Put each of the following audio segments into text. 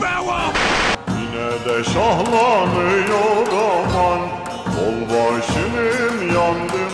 power! Yine de şahlanıyor aman Kol başım yandı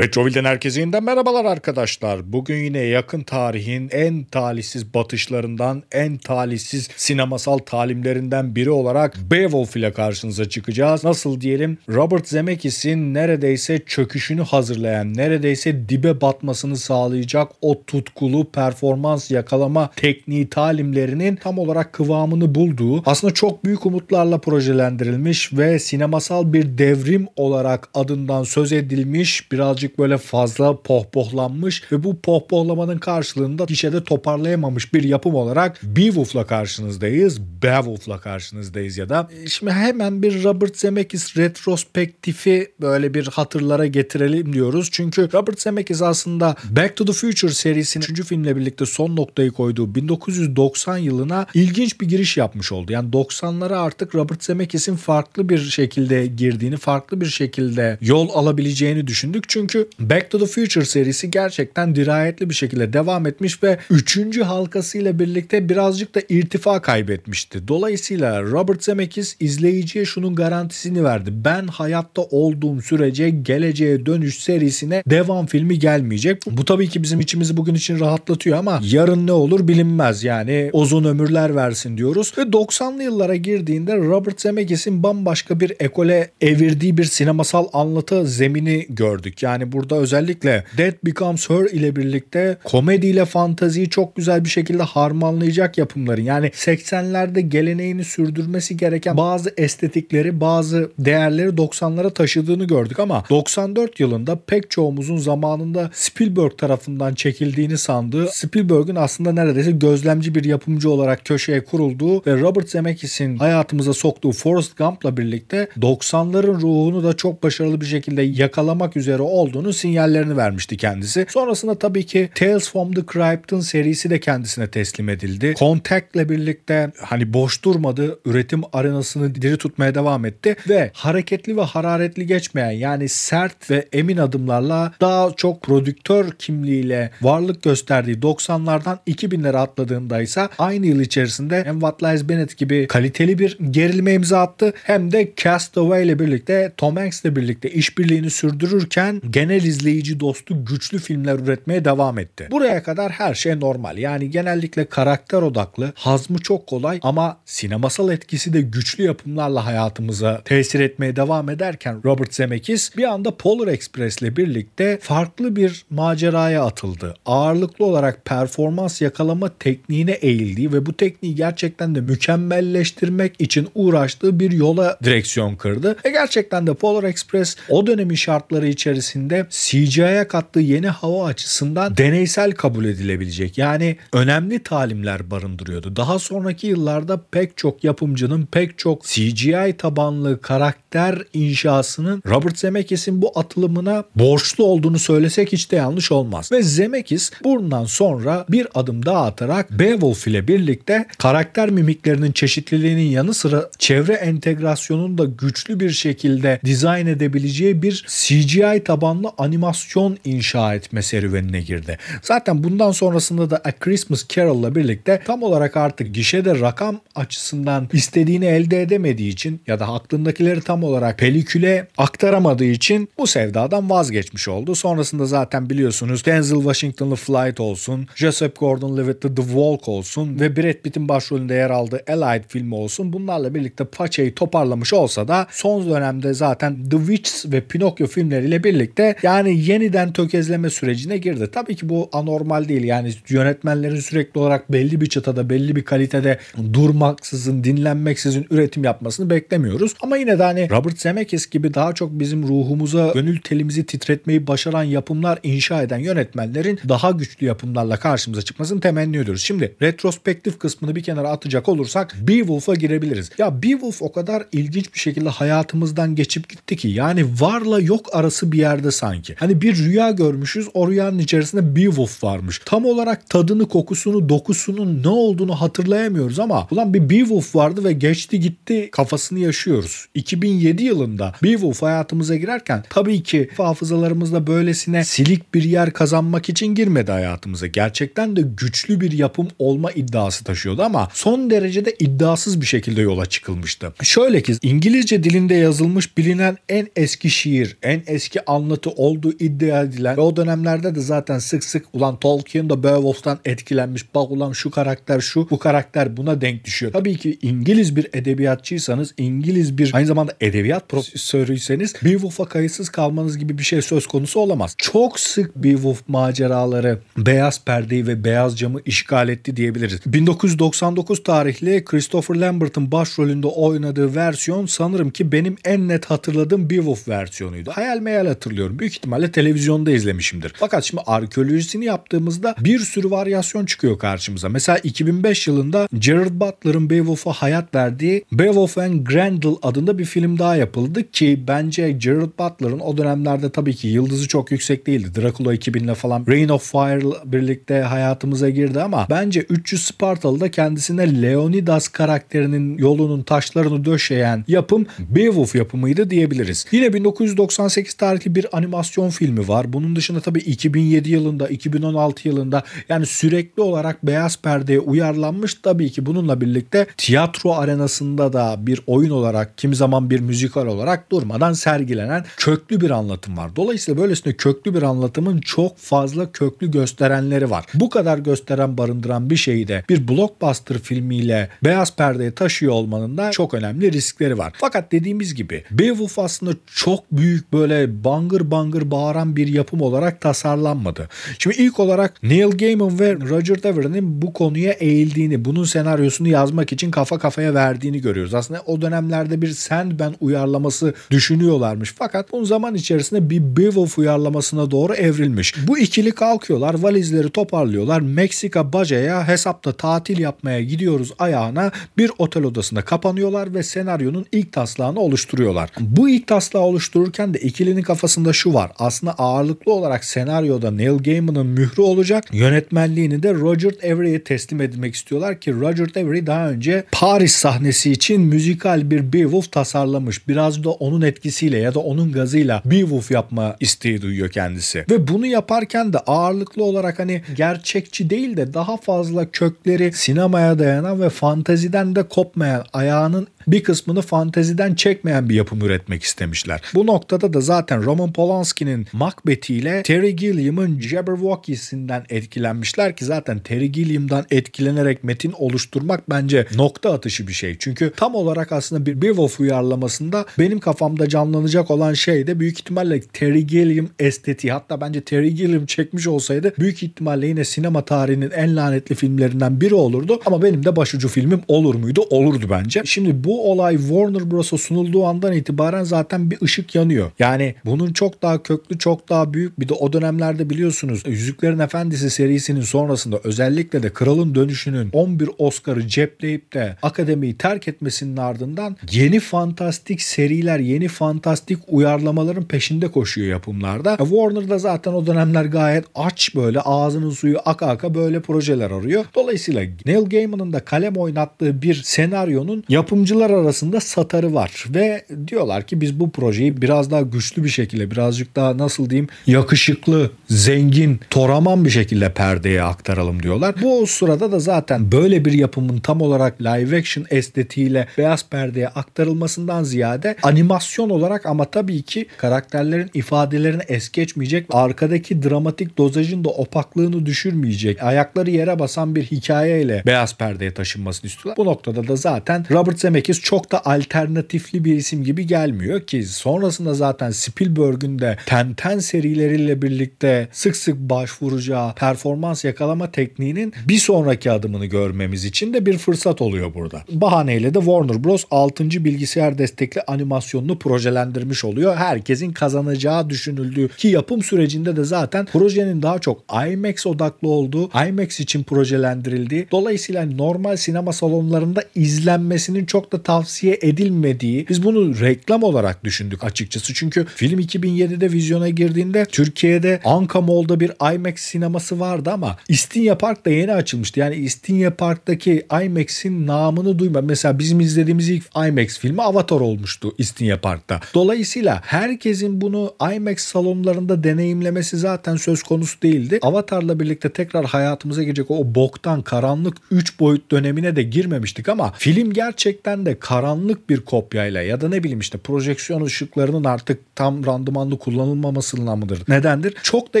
Retrovil'den herkese yeniden merhabalar arkadaşlar. Bugün yine yakın tarihin en talihsiz batışlarından, en talihsiz sinemasal talimlerinden biri olarak Beowulf ile karşınıza çıkacağız. Nasıl diyelim Robert Zemeckis'in neredeyse çöküşünü hazırlayan, neredeyse dibe batmasını sağlayacak o tutkulu performans yakalama tekniği talimlerinin tam olarak kıvamını bulduğu, aslında çok büyük umutlarla projelendirilmiş ve sinemasal bir devrim olarak adından söz edilmiş birazcık birazcık böyle fazla pohpohlanmış ve bu pohpohlamanın karşılığında gişede toparlayamamış bir yapım olarak Beowulf'la karşınızdayız. Beowulf'la karşınızdayız ya da. E, şimdi hemen bir Robert Zemeckis retrospektifi böyle bir hatırlara getirelim diyoruz. Çünkü Robert Zemeckis aslında Back to the Future serisinin 3. filmle birlikte son noktayı koyduğu 1990 yılına ilginç bir giriş yapmış oldu. Yani 90'lara artık Robert Zemeckis'in farklı bir şekilde girdiğini, farklı bir şekilde yol alabileceğini düşündük. Çünkü Back to the Future serisi gerçekten dirayetli bir şekilde devam etmiş ve 3. halkasıyla birlikte birazcık da irtifa kaybetmişti. Dolayısıyla Robert Zemeckis izleyiciye şunun garantisini verdi. Ben hayatta olduğum sürece geleceğe dönüş serisine devam filmi gelmeyecek. Bu tabii ki bizim içimizi bugün için rahatlatıyor ama yarın ne olur bilinmez. Yani uzun ömürler versin diyoruz. Ve 90'lı yıllara girdiğinde Robert Zemeckis'in bambaşka bir ekole evirdiği bir sinemasal anlatı zemini gördük. Yani burada özellikle Dead Becomes Her ile birlikte komediyle fantaziyi çok güzel bir şekilde harmanlayacak yapımların yani 80'lerde geleneğini sürdürmesi gereken bazı estetikleri bazı değerleri 90'lara taşıdığını gördük ama 94 yılında pek çoğumuzun zamanında Spielberg tarafından çekildiğini sandığı Spielberg'ün aslında neredeyse gözlemci bir yapımcı olarak köşeye kurulduğu ve Robert Zemeckis'in hayatımıza soktuğu Forrest Gump'la birlikte 90'ların ruhunu da çok başarılı bir şekilde yakalamak üzere olduğunu olduğunu sinyallerini vermişti kendisi. Sonrasında tabii ki Tales from the Crypt'ın serisi de kendisine teslim edildi. Contact'le birlikte hani boş durmadı. Üretim arenasını diri tutmaya devam etti ve hareketli ve hararetli geçmeyen yani sert ve emin adımlarla daha çok prodüktör kimliğiyle varlık gösterdiği 90'lardan 2000'lere atladığında ise aynı yıl içerisinde hem What Lies Bennett gibi kaliteli bir gerilme imza attı hem de Castaway ile birlikte Tom Hanks ile birlikte işbirliğini sürdürürken gene genel izleyici dostu güçlü filmler üretmeye devam etti. Buraya kadar her şey normal. Yani genellikle karakter odaklı, hazmı çok kolay ama sinemasal etkisi de güçlü yapımlarla hayatımıza tesir etmeye devam ederken Robert Zemeckis bir anda Polar Express ile birlikte farklı bir maceraya atıldı. Ağırlıklı olarak performans yakalama tekniğine eğildiği ve bu tekniği gerçekten de mükemmelleştirmek için uğraştığı bir yola direksiyon kırdı. Ve gerçekten de Polar Express o dönemin şartları içerisinde içinde CGI'ye kattığı yeni hava açısından deneysel kabul edilebilecek. Yani önemli talimler barındırıyordu. Daha sonraki yıllarda pek çok yapımcının pek çok CGI tabanlı karakter inşasının Robert Zemeckis'in bu atılımına borçlu olduğunu söylesek hiç de yanlış olmaz. Ve Zemeckis bundan sonra bir adım daha atarak Beowulf ile birlikte karakter mimiklerinin çeşitliliğinin yanı sıra çevre entegrasyonunu da güçlü bir şekilde dizayn edebileceği bir CGI tabanlı anlamlı animasyon inşa etme serüvenine girdi. Zaten bundan sonrasında da A Christmas Carol'la birlikte tam olarak artık gişede rakam açısından istediğini elde edemediği için ya da aklındakileri tam olarak peliküle aktaramadığı için bu sevdadan vazgeçmiş oldu. Sonrasında zaten biliyorsunuz Denzel Washington'lı Flight olsun, Joseph Gordon-Levitt'li The Walk olsun ve Brad Pitt'in başrolünde yer aldığı Allied filmi olsun. Bunlarla birlikte paçayı toparlamış olsa da son dönemde zaten The Witches ve Pinokyo filmleriyle birlikte yani yeniden tökezleme sürecine girdi. Tabii ki bu anormal değil. Yani yönetmenlerin sürekli olarak belli bir çıtada, belli bir kalitede durmaksızın, dinlenmeksizin üretim yapmasını beklemiyoruz. Ama yine de hani Robert Zemeckis gibi daha çok bizim ruhumuza, gönül telimizi titretmeyi başaran yapımlar inşa eden yönetmenlerin daha güçlü yapımlarla karşımıza çıkmasını temenni ediyoruz. Şimdi retrospektif kısmını bir kenara atacak olursak Beowulf'a girebiliriz. Ya Beowulf o kadar ilginç bir şekilde hayatımızdan geçip gitti ki yani varla yok arası bir yerde sanki. Hani bir rüya görmüşüz o rüyanın içerisinde Beowulf varmış. Tam olarak tadını, kokusunu, dokusunun ne olduğunu hatırlayamıyoruz ama ulan bir Beowulf vardı ve geçti gitti kafasını yaşıyoruz. 2007 yılında Beowulf hayatımıza girerken tabii ki hafızalarımızda böylesine silik bir yer kazanmak için girmedi hayatımıza. Gerçekten de güçlü bir yapım olma iddiası taşıyordu ama son derecede iddiasız bir şekilde yola çıkılmıştı. Şöyle ki İngilizce dilinde yazılmış bilinen en eski şiir, en eski anlatı konusu olduğu iddia edilen ve o dönemlerde de zaten sık sık ulan Tolkien de Beowulf'tan etkilenmiş. Bak ulan şu karakter şu bu karakter buna denk düşüyor. Tabii ki İngiliz bir edebiyatçıysanız İngiliz bir aynı zamanda edebiyat profesörüyseniz Beowulf'a kayıtsız kalmanız gibi bir şey söz konusu olamaz. Çok sık Beowulf maceraları beyaz perdeyi ve beyaz camı işgal etti diyebiliriz. 1999 tarihli Christopher Lambert'ın başrolünde oynadığı versiyon sanırım ki benim en net hatırladığım Beowulf versiyonuydu. Hayal meyal hatırlıyorum büyük ihtimalle televizyonda izlemişimdir. Fakat şimdi arkeolojisini yaptığımızda bir sürü varyasyon çıkıyor karşımıza. Mesela 2005 yılında Gerard Butler'ın Beowulf'a hayat verdiği Beowulf and Grendel adında bir film daha yapıldı ki bence Gerard Butler'ın o dönemlerde tabii ki yıldızı çok yüksek değildi. Dracula 2000'le falan Reign of Fire birlikte hayatımıza girdi ama bence 300 Spartalı da kendisine Leonidas karakterinin yolunun taşlarını döşeyen yapım Beowulf yapımıydı diyebiliriz. Yine 1998 tarihli bir animasyon animasyon filmi var. Bunun dışında tabii 2007 yılında, 2016 yılında yani sürekli olarak beyaz perdeye uyarlanmış. Tabii ki bununla birlikte tiyatro arenasında da bir oyun olarak, kim zaman bir müzikal olarak durmadan sergilenen köklü bir anlatım var. Dolayısıyla böylesine köklü bir anlatımın çok fazla köklü gösterenleri var. Bu kadar gösteren barındıran bir şeyi de bir blockbuster filmiyle beyaz perdeye taşıyor olmanın da çok önemli riskleri var. Fakat dediğimiz gibi Beowulf aslında çok büyük böyle bangır bangır bangır bağıran bir yapım olarak tasarlanmadı. Şimdi ilk olarak Neil Gaiman ve Roger Devereaux'un bu konuya eğildiğini, bunun senaryosunu yazmak için kafa kafaya verdiğini görüyoruz. Aslında o dönemlerde bir Sandman uyarlaması düşünüyorlarmış. Fakat bunun zaman içerisinde bir Beowulf uyarlamasına doğru evrilmiş. Bu ikili kalkıyorlar, valizleri toparlıyorlar. Meksika bacaya hesapta tatil yapmaya gidiyoruz ayağına bir otel odasında kapanıyorlar ve senaryonun ilk taslağını oluşturuyorlar. Bu ilk taslağı oluştururken de ikilinin kafasında şu var. Aslında ağırlıklı olarak senaryoda Neil Gaiman'ın mührü olacak. Yönetmenliğini de Roger Avery'e teslim etmek istiyorlar ki Roger Avery daha önce Paris sahnesi için müzikal bir Beowulf tasarlamış. Biraz da onun etkisiyle ya da onun gazıyla Beowulf yapma isteği duyuyor kendisi. Ve bunu yaparken de ağırlıklı olarak hani gerçekçi değil de daha fazla kökleri sinemaya dayanan ve fantaziden de kopmayan ayağının bir kısmını fanteziden çekmeyen bir yapım üretmek istemişler. Bu noktada da zaten Roman Polanski'nin Macbeth'i ile Terry Gilliam'ın Jabberwocky'sinden etkilenmişler ki zaten Terry Gilliam'dan etkilenerek metin oluşturmak bence nokta atışı bir şey. Çünkü tam olarak aslında bir Beowulf uyarlamasında benim kafamda canlanacak olan şey de büyük ihtimalle Terry Gilliam estetiği. Hatta bence Terry Gilliam çekmiş olsaydı büyük ihtimalle yine sinema tarihinin en lanetli filmlerinden biri olurdu. Ama benim de başucu filmim olur muydu? Olurdu bence. Şimdi bu olay Warner Bros'a sunulduğu andan itibaren zaten bir ışık yanıyor. Yani bunun çok daha köklü, çok daha büyük bir de o dönemlerde biliyorsunuz Yüzüklerin Efendisi serisinin sonrasında özellikle de Kralın Dönüşü'nün 11 Oscar'ı cepleyip de akademiyi terk etmesinin ardından yeni fantastik seriler, yeni fantastik uyarlamaların peşinde koşuyor yapımlarda. E, Warner da zaten o dönemler gayet aç böyle ağzının suyu aka aka böyle projeler arıyor. Dolayısıyla Neil Gaiman'ın da kalem oynattığı bir senaryonun yapımcılığı Alıcılar arasında satarı var ve diyorlar ki biz bu projeyi biraz daha güçlü bir şekilde birazcık daha nasıl diyeyim yakışıklı, zengin, toraman bir şekilde perdeye aktaralım diyorlar. Bu sırada da zaten böyle bir yapımın tam olarak live action estetiğiyle beyaz perdeye aktarılmasından ziyade animasyon olarak ama tabii ki karakterlerin ifadelerini es geçmeyecek. Arkadaki dramatik dozajın da opaklığını düşürmeyecek. Ayakları yere basan bir hikayeyle beyaz perdeye taşınmasını istiyorlar. Bu noktada da zaten Robert Zemeckis 2008 çok da alternatifli bir isim gibi gelmiyor ki sonrasında zaten Spielberg'ün de Tenten serileriyle birlikte sık sık başvuracağı performans yakalama tekniğinin bir sonraki adımını görmemiz için de bir fırsat oluyor burada. Bahaneyle de Warner Bros. 6. bilgisayar destekli animasyonunu projelendirmiş oluyor. Herkesin kazanacağı düşünüldüğü ki yapım sürecinde de zaten projenin daha çok IMAX odaklı olduğu, IMAX için projelendirildiği dolayısıyla normal sinema salonlarında izlenmesinin çok da tavsiye edilmediği biz bunu reklam olarak düşündük açıkçası. Çünkü film 2007'de vizyona girdiğinde Türkiye'de Anka Mall'da bir IMAX sineması vardı ama İstinye Park da yeni açılmıştı. Yani İstinye Park'taki IMAX'in namını duyma. Mesela bizim izlediğimiz ilk IMAX filmi Avatar olmuştu İstinye Park'ta. Dolayısıyla herkesin bunu IMAX salonlarında deneyimlemesi zaten söz konusu değildi. Avatar'la birlikte tekrar hayatımıza girecek o boktan karanlık 3 boyut dönemine de girmemiştik ama film gerçekten de de karanlık bir kopyayla ya da ne bileyim işte projeksiyon ışıklarının artık tam randımanlı kullanılmamasından mıdır? Nedendir? Çok da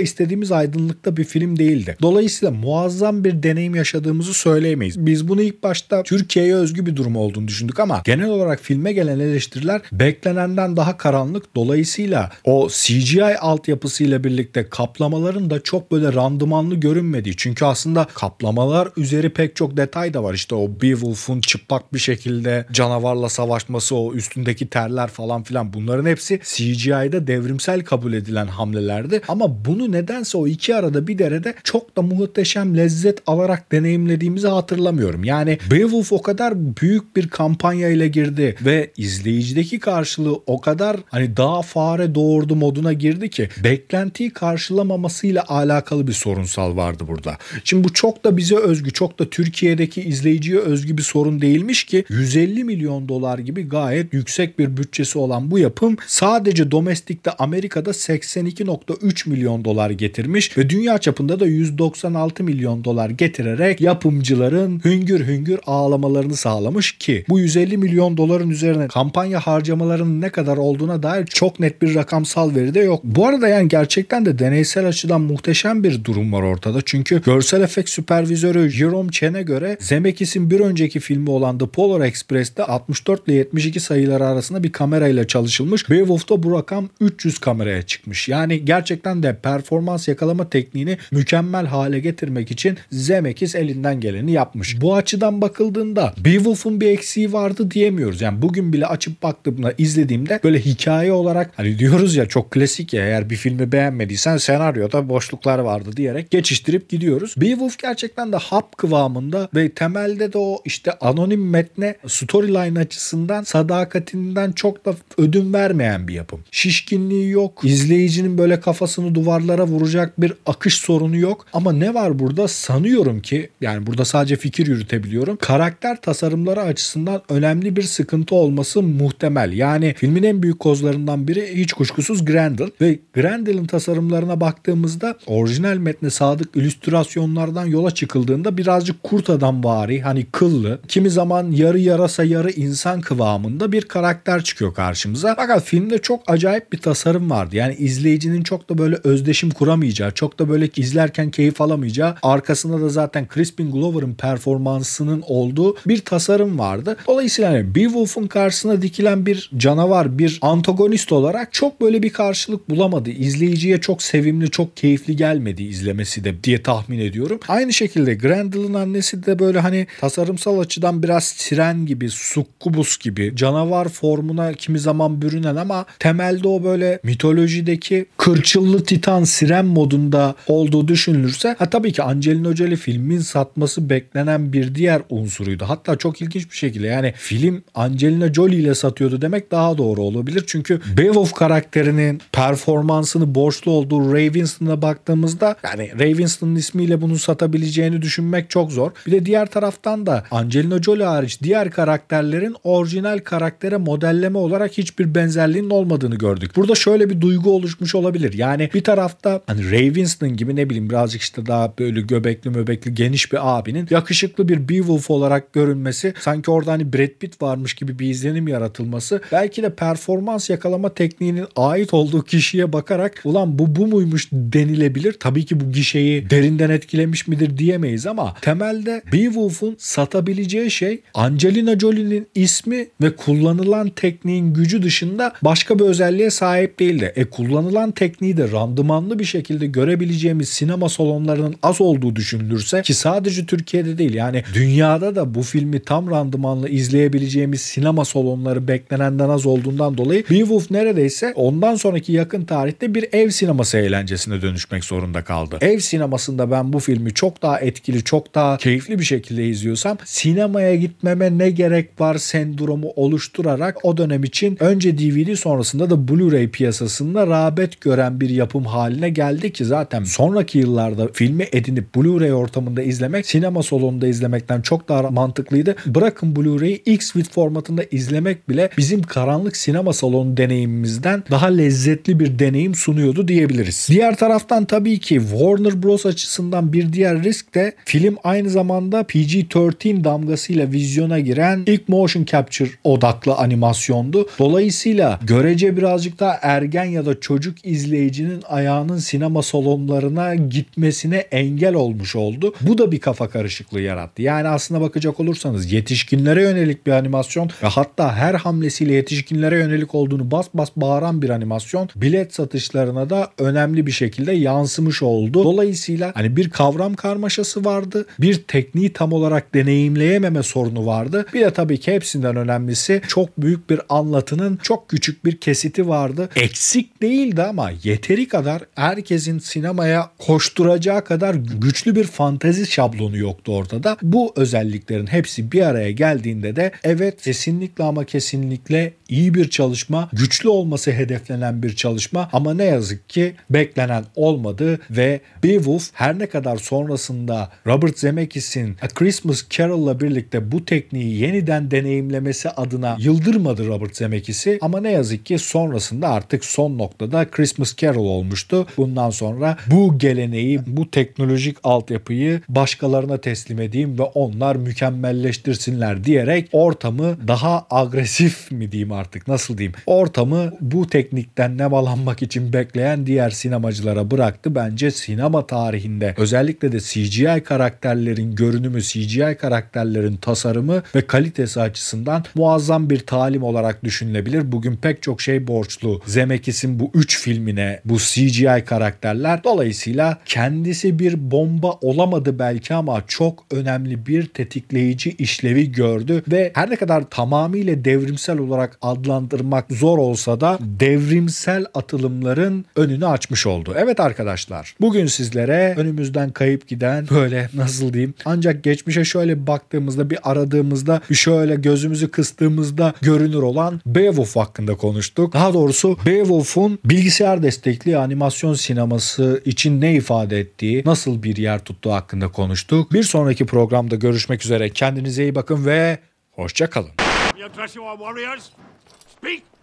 istediğimiz aydınlıkta bir film değildi. Dolayısıyla muazzam bir deneyim yaşadığımızı söyleyemeyiz. Biz bunu ilk başta Türkiye'ye özgü bir durum olduğunu düşündük ama genel olarak filme gelen eleştiriler beklenenden daha karanlık. Dolayısıyla o CGI altyapısıyla birlikte kaplamaların da çok böyle randımanlı görünmediği. Çünkü aslında kaplamalar üzeri pek çok detay da var. İşte o Beowulf'un çıplak bir şekilde canavarla savaşması o üstündeki terler falan filan bunların hepsi CGI'de devrimsel kabul edilen hamlelerdi. Ama bunu nedense o iki arada bir derede çok da muhteşem lezzet alarak deneyimlediğimizi hatırlamıyorum. Yani Beowulf o kadar büyük bir kampanya ile girdi ve izleyicideki karşılığı o kadar hani daha fare doğurdu moduna girdi ki beklentiyi karşılamamasıyla alakalı bir sorunsal vardı burada. Şimdi bu çok da bize özgü, çok da Türkiye'deki izleyiciye özgü bir sorun değilmiş ki 150 milyon dolar gibi gayet yüksek bir bütçesi olan bu yapım sadece domestikte Amerika'da 82.3 milyon dolar getirmiş ve dünya çapında da 196 milyon dolar getirerek yapımcıların hüngür hüngür ağlamalarını sağlamış ki bu 150 milyon doların üzerine kampanya harcamalarının ne kadar olduğuna dair çok net bir rakamsal veri de yok. Bu arada yani gerçekten de deneysel açıdan muhteşem bir durum var ortada. Çünkü görsel efekt süpervizörü Jerome Chen'e göre Zemeckis'in bir önceki filmi olan The Polar Express'te özellikle 64 ile 72 sayıları arasında bir kamerayla çalışılmış. Beowulf'ta bu rakam 300 kameraya çıkmış. Yani gerçekten de performans yakalama tekniğini mükemmel hale getirmek için Zemeckis elinden geleni yapmış. Bu açıdan bakıldığında Beowulf'un bir eksiği vardı diyemiyoruz. Yani bugün bile açıp baktığımda izlediğimde böyle hikaye olarak hani diyoruz ya çok klasik ya eğer bir filmi beğenmediysen senaryoda boşluklar vardı diyerek geçiştirip gidiyoruz. Beowulf gerçekten de hap kıvamında ve temelde de o işte anonim metne story Storyline açısından sadakatinden çok da ödün vermeyen bir yapım. Şişkinliği yok. İzleyicinin böyle kafasını duvarlara vuracak bir akış sorunu yok. Ama ne var burada? Sanıyorum ki yani burada sadece fikir yürütebiliyorum. Karakter tasarımları açısından önemli bir sıkıntı olması muhtemel. Yani filmin en büyük kozlarından biri hiç kuşkusuz Grendel ve Grendel'in tasarımlarına baktığımızda orijinal metne sadık illüstrasyonlardan yola çıkıldığında birazcık kurt adam vari hani kıllı. Kimi zaman yarı yarasa yarı insan kıvamında bir karakter çıkıyor karşımıza. Fakat filmde çok acayip bir tasarım vardı. Yani izleyicinin çok da böyle özdeşim kuramayacağı, çok da böyle izlerken keyif alamayacağı, arkasında da zaten Crispin Glover'ın performansının olduğu bir tasarım vardı. Dolayısıyla yani Beowulf'un karşısına dikilen bir canavar, bir antagonist olarak çok böyle bir karşılık bulamadı. İzleyiciye çok sevimli, çok keyifli gelmedi izlemesi de diye tahmin ediyorum. Aynı şekilde Grendel'ın annesi de böyle hani tasarımsal açıdan biraz tren gibi, sukkubus gibi canavar formuna kimi zaman bürünen ama temelde o böyle mitolojideki kırçıllı titan siren modunda olduğu düşünülürse ha tabii ki Angelina Jolie filmin satması beklenen bir diğer unsuruydu. Hatta çok ilginç bir şekilde yani film Angelina Jolie ile satıyordu demek daha doğru olabilir. Çünkü Beowulf karakterinin performansını borçlu olduğu Ray Winston'a baktığımızda yani Ray Winston'ın ismiyle bunu satabileceğini düşünmek çok zor. Bir de diğer taraftan da Angelina Jolie hariç diğer karakter karakterlerin orijinal karaktere modelleme olarak hiçbir benzerliğinin olmadığını gördük. Burada şöyle bir duygu oluşmuş olabilir. Yani bir tarafta hani Ray Winston gibi ne bileyim birazcık işte daha böyle göbekli möbekli geniş bir abinin yakışıklı bir Beowulf olarak görünmesi sanki orada hani Brad Pitt varmış gibi bir izlenim yaratılması belki de performans yakalama tekniğinin ait olduğu kişiye bakarak ulan bu bu muymuş denilebilir. Tabii ki bu gişeyi derinden etkilemiş midir diyemeyiz ama temelde Beowulf'un satabileceği şey Angelina Jolie Usulünün ismi ve kullanılan tekniğin gücü dışında başka bir özelliğe sahip değildi. E kullanılan tekniği de randımanlı bir şekilde görebileceğimiz sinema salonlarının az olduğu düşünülürse ki sadece Türkiye'de değil yani dünyada da bu filmi tam randımanlı izleyebileceğimiz sinema salonları beklenenden az olduğundan dolayı Beowulf neredeyse ondan sonraki yakın tarihte bir ev sineması eğlencesine dönüşmek zorunda kaldı. Ev sinemasında ben bu filmi çok daha etkili, çok daha keyifli bir şekilde izliyorsam sinemaya gitmeme ne gerek tek var sendromu oluşturarak o dönem için önce DVD sonrasında da Blu-ray piyasasında rağbet gören bir yapım haline geldi ki zaten sonraki yıllarda filmi edinip Blu-ray ortamında izlemek sinema salonunda izlemekten çok daha mantıklıydı. Bırakın Blu-ray'i X-Vid formatında izlemek bile bizim karanlık sinema salonu deneyimimizden daha lezzetli bir deneyim sunuyordu diyebiliriz. Diğer taraftan tabii ki Warner Bros açısından bir diğer risk de film aynı zamanda PG-13 damgasıyla vizyona giren ilk ilk motion capture odaklı animasyondu. Dolayısıyla görece birazcık daha ergen ya da çocuk izleyicinin ayağının sinema salonlarına gitmesine engel olmuş oldu. Bu da bir kafa karışıklığı yarattı. Yani aslında bakacak olursanız yetişkinlere yönelik bir animasyon ve hatta her hamlesiyle yetişkinlere yönelik olduğunu bas bas bağıran bir animasyon bilet satışlarına da önemli bir şekilde yansımış oldu. Dolayısıyla hani bir kavram karmaşası vardı. Bir tekniği tam olarak deneyimleyememe sorunu vardı. Bir de tabii tabii ki hepsinden önemlisi çok büyük bir anlatının çok küçük bir kesiti vardı. Eksik değildi ama yeteri kadar herkesin sinemaya koşturacağı kadar güçlü bir fantezi şablonu yoktu ortada. Bu özelliklerin hepsi bir araya geldiğinde de evet kesinlikle ama kesinlikle iyi bir çalışma, güçlü olması hedeflenen bir çalışma ama ne yazık ki beklenen olmadı ve Beowulf her ne kadar sonrasında Robert Zemeckis'in A Christmas Carol'la birlikte bu tekniği yeniden yeniden deneyimlemesi adına yıldırmadı Robert Zemeckis'i ama ne yazık ki sonrasında artık son noktada Christmas Carol olmuştu. Bundan sonra bu geleneği, bu teknolojik altyapıyı başkalarına teslim edeyim ve onlar mükemmelleştirsinler diyerek ortamı daha agresif mi diyeyim artık nasıl diyeyim ortamı bu teknikten nemalanmak için bekleyen diğer sinemacılara bıraktı. Bence sinema tarihinde özellikle de CGI karakterlerin görünümü, CGI karakterlerin tasarımı ve kalitesi ülkesi açısından muazzam bir talim olarak düşünülebilir. Bugün pek çok şey borçlu. Zemekis'in bu 3 filmine bu CGI karakterler dolayısıyla kendisi bir bomba olamadı belki ama çok önemli bir tetikleyici işlevi gördü ve her ne kadar tamamıyla devrimsel olarak adlandırmak zor olsa da devrimsel atılımların önünü açmış oldu. Evet arkadaşlar bugün sizlere önümüzden kayıp giden böyle nasıl diyeyim ancak geçmişe şöyle baktığımızda bir aradığımızda bir şöyle şöyle gözümüzü kıstığımızda görünür olan Beowulf hakkında konuştuk. Daha doğrusu Beowulf'un bilgisayar destekli animasyon sineması için ne ifade ettiği, nasıl bir yer tuttuğu hakkında konuştuk. Bir sonraki programda görüşmek üzere. Kendinize iyi bakın ve hoşça kalın.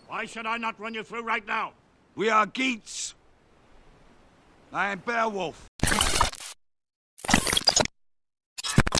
Why should I not run you through right now? We are Geats. I am Beowulf.